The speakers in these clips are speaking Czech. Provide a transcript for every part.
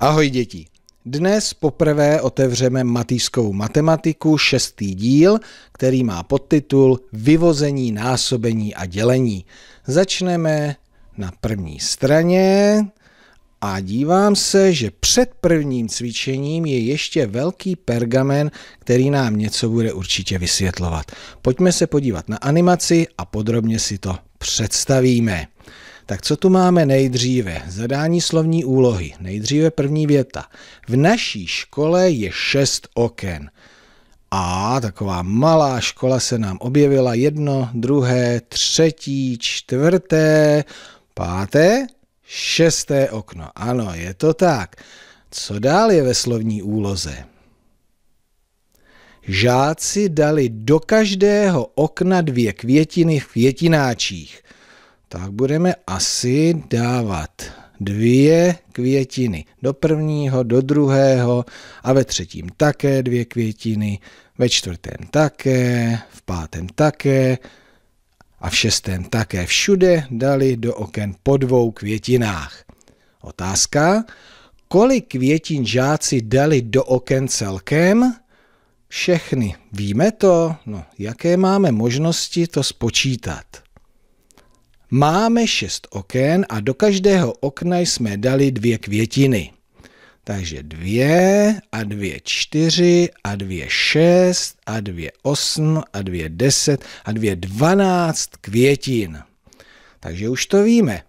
Ahoj děti. Dnes poprvé otevřeme matýskou matematiku, šestý díl, který má podtitul Vyvození, násobení a dělení. Začneme na první straně a dívám se, že před prvním cvičením je ještě velký pergamen, který nám něco bude určitě vysvětlovat. Pojďme se podívat na animaci a podrobně si to představíme. Tak co tu máme nejdříve? Zadání slovní úlohy. Nejdříve první věta. V naší škole je šest oken. A taková malá škola se nám objevila jedno, druhé, třetí, čtvrté, páté, šesté okno. Ano, je to tak. Co dál je ve slovní úloze? Žáci dali do každého okna dvě květiny v květináčích tak budeme asi dávat dvě květiny do prvního, do druhého a ve třetím také dvě květiny, ve čtvrtém také, v pátém také a v šestém také. Všude dali do oken po dvou květinách. Otázka, kolik květin žáci dali do oken celkem? Všechny. Víme to? No, jaké máme možnosti to spočítat? Máme šest oken a do každého okna jsme dali dvě květiny. Takže dvě a dvě čtyři a dvě šest a dvě osm a dvě deset a dvě dvanáct květin. Takže už to víme.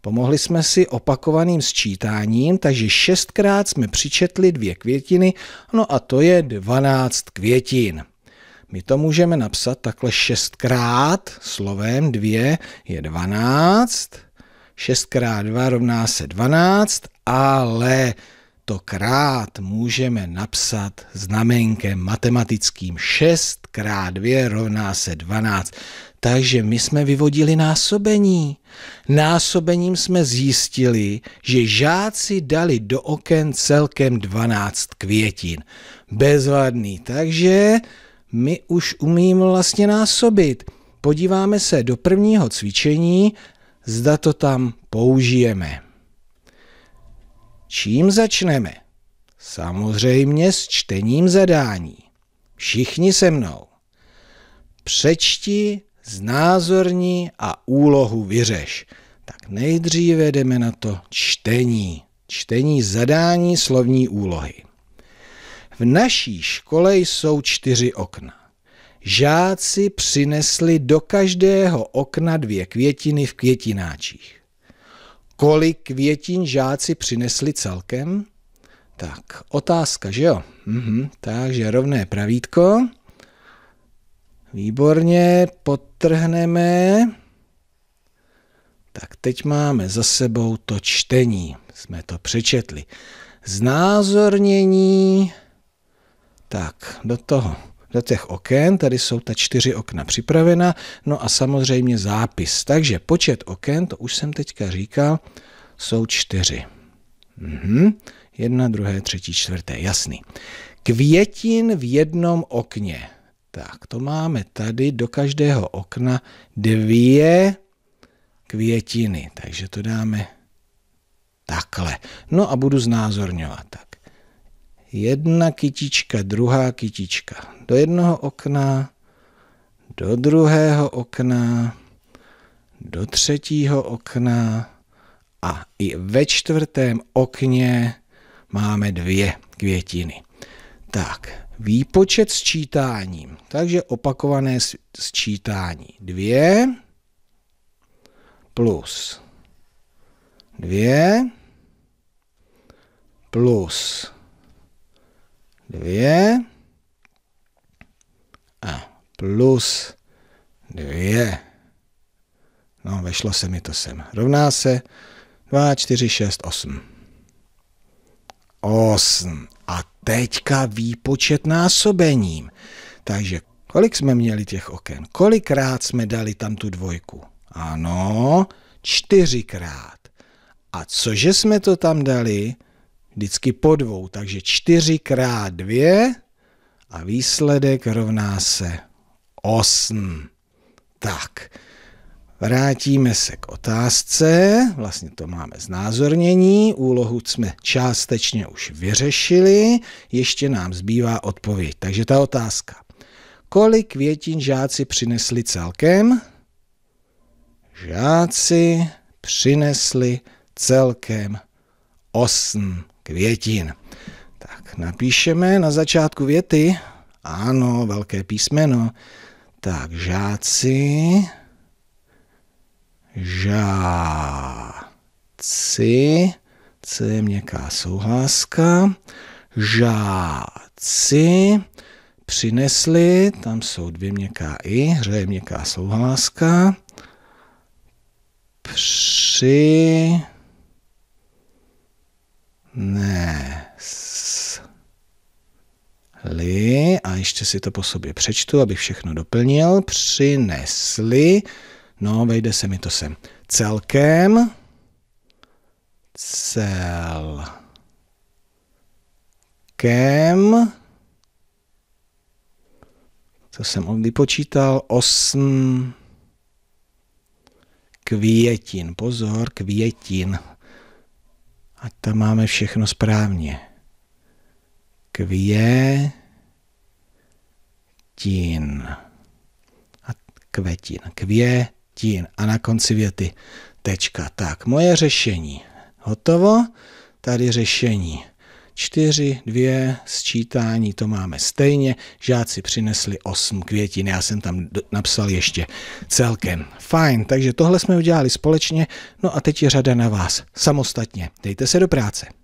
Pomohli jsme si opakovaným sčítáním, takže šestkrát jsme přičetli dvě květiny, no a to je dvanáct květin. My to můžeme napsat takhle šestkrát, slovem dvě je 12, šestkrát dva rovná se 12, ale to krát můžeme napsat znamenkem matematickým. 6 krát 2 rovná se 12. Takže my jsme vyvodili násobení. Násobením jsme zjistili, že žáci dali do oken celkem 12 květin. Bezvadný. Takže my už umíme vlastně násobit. Podíváme se do prvního cvičení, zda to tam použijeme. Čím začneme? Samozřejmě s čtením zadání. Všichni se mnou. Přečti, znázorni a úlohu vyřeš. Tak nejdříve jdeme na to čtení. Čtení zadání slovní úlohy. V naší škole jsou čtyři okna. Žáci přinesli do každého okna dvě květiny v květináčích. Kolik květin žáci přinesli celkem? Tak, otázka, že jo? Mhm, takže rovné pravítko. Výborně, potrhneme. Tak teď máme za sebou to čtení. Jsme to přečetli. Znázornění tak, do toho, do těch oken, tady jsou ta čtyři okna připravena, no a samozřejmě zápis. Takže počet oken, to už jsem teďka říkal, jsou čtyři. Mhm. Jedna, druhé, třetí, čtvrté, jasný. Květin v jednom okně. Tak, to máme tady do každého okna dvě květiny, takže to dáme takhle. No a budu znázorňovat jedna kytička, druhá kytička. Do jednoho okna, do druhého okna, do třetího okna a i ve čtvrtém okně máme dvě květiny. Tak, výpočet sčítání, Takže opakované sčítání. Dvě plus dvě plus 2 a plus 2. No, vešlo se mi to sem. Rovná se 2, 4, 6, 8. 8. A teďka výpočet násobením. Takže kolik jsme měli těch oken? Kolikrát jsme dali tam tu dvojku? Ano, čtyřikrát. A cože jsme to tam dali? vždycky po dvou. Takže 4 krát 2 a výsledek rovná se 8. Tak, vrátíme se k otázce. Vlastně to máme znázornění. Úlohu jsme částečně už vyřešili. Ještě nám zbývá odpověď. Takže ta otázka. Kolik květin žáci přinesli celkem? Žáci přinesli celkem 8 květin. Tak napíšeme na začátku věty, ano, velké písmeno, tak žáci, žáci, C je měkká souhláska, žáci, přinesli, tam jsou dvě měkká i, hře je měkká souhláska, při, ještě si to po sobě přečtu, abych všechno doplnil. Přinesli, no vejde se mi to sem, celkem, celkem, co jsem vypočítal, osm květin. Pozor, květin. Ať tam máme všechno správně. Kvě, květin. A květin, květin. A na konci věty tečka. Tak, moje řešení. Hotovo? Tady řešení. Čtyři, dvě, sčítání, to máme stejně. Žáci přinesli osm květin, já jsem tam napsal ještě celkem. Fajn, takže tohle jsme udělali společně, no a teď je řada na vás. Samostatně. Dejte se do práce.